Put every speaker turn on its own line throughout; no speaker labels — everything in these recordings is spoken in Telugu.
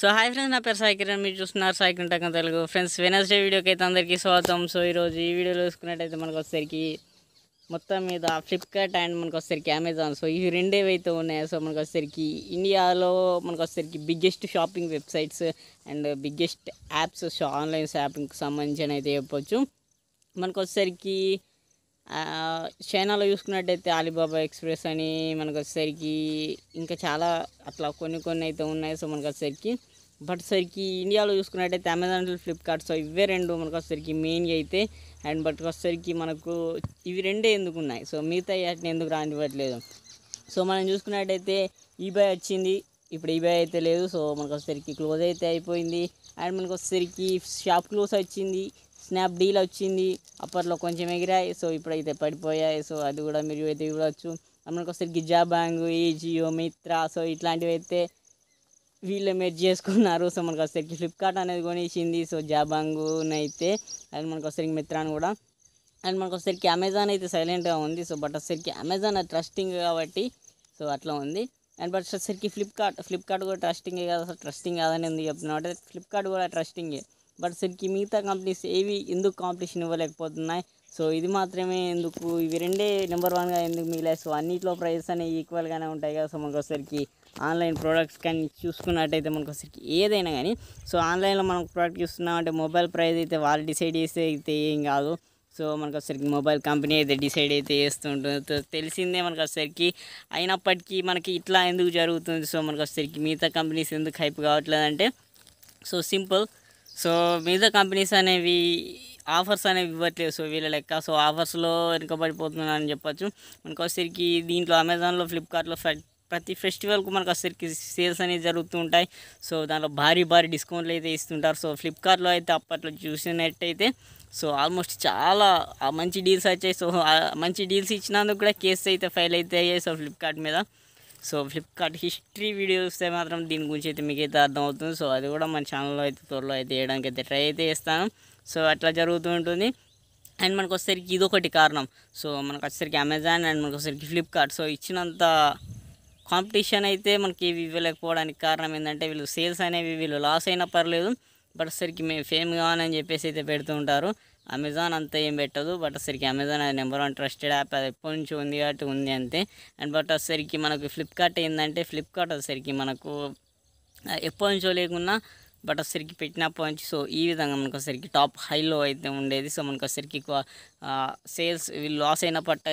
సో హాయ్ ఫ్రెండ్స్ నా పేరు సాయి కిరణ్ మీరు చూస్తున్నారు సాయి కుంటకం తెలుగు ఫ్రెండ్స్ వెనస్డే వీడియోకి అయితే అందరికీ స్వాగతం సో ఈరోజు ఈ వీడియోలో చూసుకున్నట్టయితే మనకు వచ్చేసరికి మొత్తం మీద ఫ్లిప్కార్ట్ అండ్ మనకు వచ్చేసరికి అమెజాన్ సో ఇవి అయితే ఉన్నాయి సో మనకు వచ్చేసరికి ఇండియాలో మనకు వచ్చేసరికి biggest shopping websites and biggest apps so online షాపింగ్కి సంబంధించిన అయితే చెప్పొచ్చు మనకు వచ్చేసరికి చైనాలో చూసుకున్నట్టయితే అలీబాబా ఎక్స్ప్రెస్ అని మనకు వచ్చేసరికి ఇంకా చాలా అట్లా కొన్ని కొన్ని అయితే ఉన్నాయి సో మనకు వచ్చేసరికి బట్ సరికి ఇండియాలో చూసుకున్నట్టయితే అమెజాన్ ఫ్లిప్కార్ట్ సో ఇవే రెండు మనకు వచ్చేసరికి మెయిన్గా అయితే అండ్ బట్ వచ్చేసరికి మనకు ఇవి రెండే ఎందుకు ఉన్నాయి సో మిగతా వాటిని ఎందుకు రానివ్వట్లేదు సో మనం చూసుకున్నట్టయితే ఈబై వచ్చింది ఇప్పుడు ఈబై అయితే లేదు సో మనకు వచ్చేసరికి క్లోజ్ అయితే అయిపోయింది అండ్ మనకు వచ్చేసరికి షాప్ క్లోజ్ వచ్చింది స్నాప్ డీల్ వచ్చింది అప్పట్లో కొంచెం ఎగిరాయి సో ఇప్పుడైతే పడిపోయాయి సో అది కూడా మీరు అయితే చూడవచ్చు మనకు వచ్చేసరికి గిజా బ్యాంగ్ మిత్రా సో ఇట్లాంటివి అయితే వీళ్ళు మెట్ చేసుకున్నారు సో మనకు వచ్చేసరికి ఫ్లిప్కార్ట్ అనేది కొనేసింది సో జాబాంగు అయితే అండ్ మనకు వచ్చేసరికి మిత్రాన్ కూడా అండ్ మనకు వచ్చేసరికి అమెజాన్ అయితే సైలెంట్గా ఉంది సో బట్ వచ్చేసరికి అమెజాన్ ట్రస్టింగ్ కాబట్టి సో అట్లా ఉంది అండ్ బట్ వచ్చేసరికి ఫ్లిప్కార్ట్ ఫ్లిప్కార్ట్ కూడా ట్రస్టింగే కాదు అసలు ట్రస్టింగ్ కాదని ఉంది చెప్తున్నాం ఫ్లిప్కార్ట్ కూడా ట్రస్టింగే బట్ సరికి మిగతా కంపెనీస్ ఏవి ఎందుకు కాంపిటీషన్ ఇవ్వలేకపోతున్నాయి సో ఇది మాత్రమే ఎందుకు ఇవి రెండే నెంబర్ వన్గా ఎందుకు మిగిలాయి సో అన్నిట్లో ప్రైజెస్ అనేవి ఈక్వల్గానే ఉంటాయి కదా సో మనకు వచ్చేసరికి ఆన్లైన్ ప్రోడక్ట్స్ కానీ చూసుకున్నట్టయితే మనకు ఒకసారి ఏదైనా కానీ సో ఆన్లైన్లో మనం ప్రోడక్ట్ చూస్తున్నామంటే మొబైల్ ప్రైస్ అయితే వాళ్ళు డిసైడ్ చేస్తే అయితే ఏం కాదు సో మనకు ఒకసారి మొబైల్ కంపెనీ అయితే డిసైడ్ అయితే చేస్తుంటుంది తెలిసిందే మనకు ఒకసారికి అయినప్పటికీ మనకి ఇట్లా ఎందుకు జరుగుతుంది సో మనకు ఒకసారికి మిగతా కంపెనీస్ ఎందుకు హైప్ కావట్లేదంటే సో సింపుల్ సో మిగతా కంపెనీస్ అనేవి ఆఫర్స్ అనేవి ఇవ్వట్లేదు సో వీళ్ళ లెక్క సో ఆఫర్స్లో అని చెప్పచ్చు మనకు వచ్చేసరికి దీంట్లో అమెజాన్లో ఫ్లిప్కార్ట్లో ప్రతి ఫెస్టివల్కు మనకు అసలు సేల్స్ అనేవి జరుగుతూ ఉంటాయి సో దాంట్లో భారీ భారీ డిస్కౌంట్లు అయితే ఇస్తుంటారు సో ఫ్లిప్కార్ట్లో అయితే అప్పట్లో చూసినట్టయితే సో ఆల్మోస్ట్ చాలా మంచి డీల్స్ వచ్చాయి సో మంచి డీల్స్ ఇచ్చినందుకు కూడా కేసు అయితే ఫైల్ అయితే అయ్యాయి సో ఫ్లిప్కార్ట్ మీద సో ఫ్లిప్కార్ట్ హిస్టరీ వీడియో చూస్తే మాత్రం దీని గురించి అయితే మీకు అయితే అర్థమవుతుంది సో అది కూడా మన ఛానల్లో అయితే త్వరలో అయితే వేయడానికి అయితే ట్రై అయితే చేస్తాను సో అట్లా జరుగుతూ ఉంటుంది అండ్ మనకు వచ్చేసరికి ఇదొకటి కారణం సో మనకు వచ్చేసరికి అమెజాన్ అండ్ మనకు వచ్చేసరికి ఫ్లిప్కార్ట్ సో ఇచ్చినంత కాంపిటీషన్ అయితే మనకి ఇవి ఇవ్వలేకపోవడానికి కారణం ఏంటంటే వీళ్ళు సేల్స్ అనేవి వీళ్ళు లాస్ అయినా పర్లేదు బట్ సరికి మేము ఫేమ్ కావాలని చెప్పేసి అయితే పెడుతూ ఉంటారు అమెజాన్ అంతా ఏం పెట్టదు బట్ అసరికి అమెజాన్ అది నెంబర్ వన్ ట్రస్టెడ్ యాప్ అది ఎప్పటి నుంచి ఉంది కాబట్టి ఉంది అంతే అండ్ బట్ అసరికి మనకు ఫ్లిప్కార్ట్ ఏంటంటే ఫ్లిప్కార్ట్ అసరికి మనకు ఎప్పటి నుంచో లేకున్నా బట్ అసరికి పెట్టినప్పటి నుంచి సో ఈ విధంగా మనకు వచ్చేసరికి టాప్ హైలో అయితే ఉండేది సో మనకు ఒకసరికి సేల్స్ వీళ్ళు లాస్ అయిన పట్ట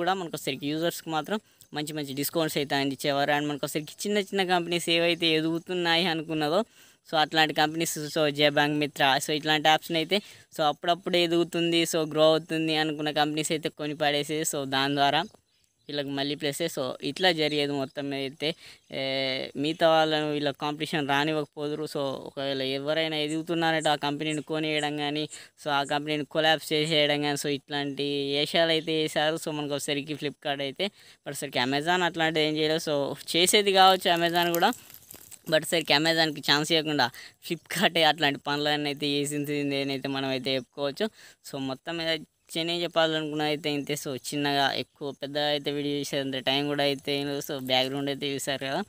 కూడా మనకు వచ్చేసరికి యూజర్స్కి మాత్రం మంచి మంచి డిస్కౌంట్స్ అయితే అందించేవారు అండ్ మనకు ఒకసారి చిన్న చిన్న కంపెనీస్ ఏవైతే ఎదుగుతున్నాయి అనుకున్నదో సో అట్లాంటి companies so bank Mitra so ఇట్లాంటి ఆప్షన్ అయితే సో అప్పుడప్పుడు ఎదుగుతుంది సో గ్రో అవుతుంది అనుకున్న కంపెనీస్ అయితే కొని పడేసి సో దాని ద్వారా వీళ్ళకి మళ్ళీ ప్లస్సే సో ఇట్లా జరిగేది మొత్తం మీద అయితే మిగతా వాళ్ళను వీళ్ళ కాంపిటీషన్ రానివ్వకపోదురు సో ఒకవేళ ఎవరైనా ఎదుగుతున్నారంటే ఆ కంపెనీని కొనేయడం కానీ సో ఆ కంపెనీని కొలాబ్స్ చేసేయడం కానీ సో ఇట్లాంటి ఏషియాలు అయితే చేశారు సో మనకు ఒకసారికి ఫ్లిప్కార్ట్ అయితే బట్ సరికి అమెజాన్ అట్లాంటిది ఏం చేయలేదు సో చేసేది కావచ్చు అమెజాన్ కూడా బట్ సరికి అమెజాన్కి ఛాన్స్ ఇవ్వకుండా ఫ్లిప్కార్ట్ అట్లాంటి పనులన్నీ అయితే చేసింది నేనైతే మనం అయితే చెప్పుకోవచ్చు సో మొత్తం మీద నేనేం చెప్పాలనుకున్నా అయితే ఇంతే సో చిన్నగా ఎక్కువ పెద్దగా అయితే వీడియో అంత టైం కూడా అయితే సో బ్యాక్గ్రౌండ్ అయితే చూసారు కదా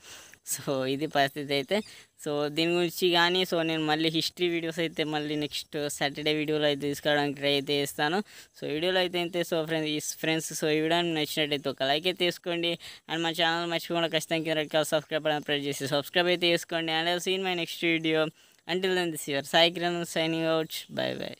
సో ఇది పరిస్థితి అయితే సో దీని గురించి కానీ సో నేను మళ్ళీ హిస్టరీ వీడియోస్ అయితే మళ్ళీ నెక్స్ట్ సాటర్డే వీడియోలో అయితే తీసుకోవడానికి ట్రై అయితే చేస్తాను సో వీడియోలో అయితే అయితే సో ఫ్రెండ్స్ ఈ ఫ్రెండ్స్ సో ఈ వీడియో నచ్చినట్టయితే ఒక లైక్ అయితే తీసుకోండి అండ్ మా ఛానల్ మర్చిపోకుండా ఖచ్చితంగా రకాల సబ్స్క్రైబ్ అయినా ప్రెస్ చేసి సబ్స్క్రైబ్ అయితే చేసుకోండి and seen my next video until this your Sai Kiran signing out bye by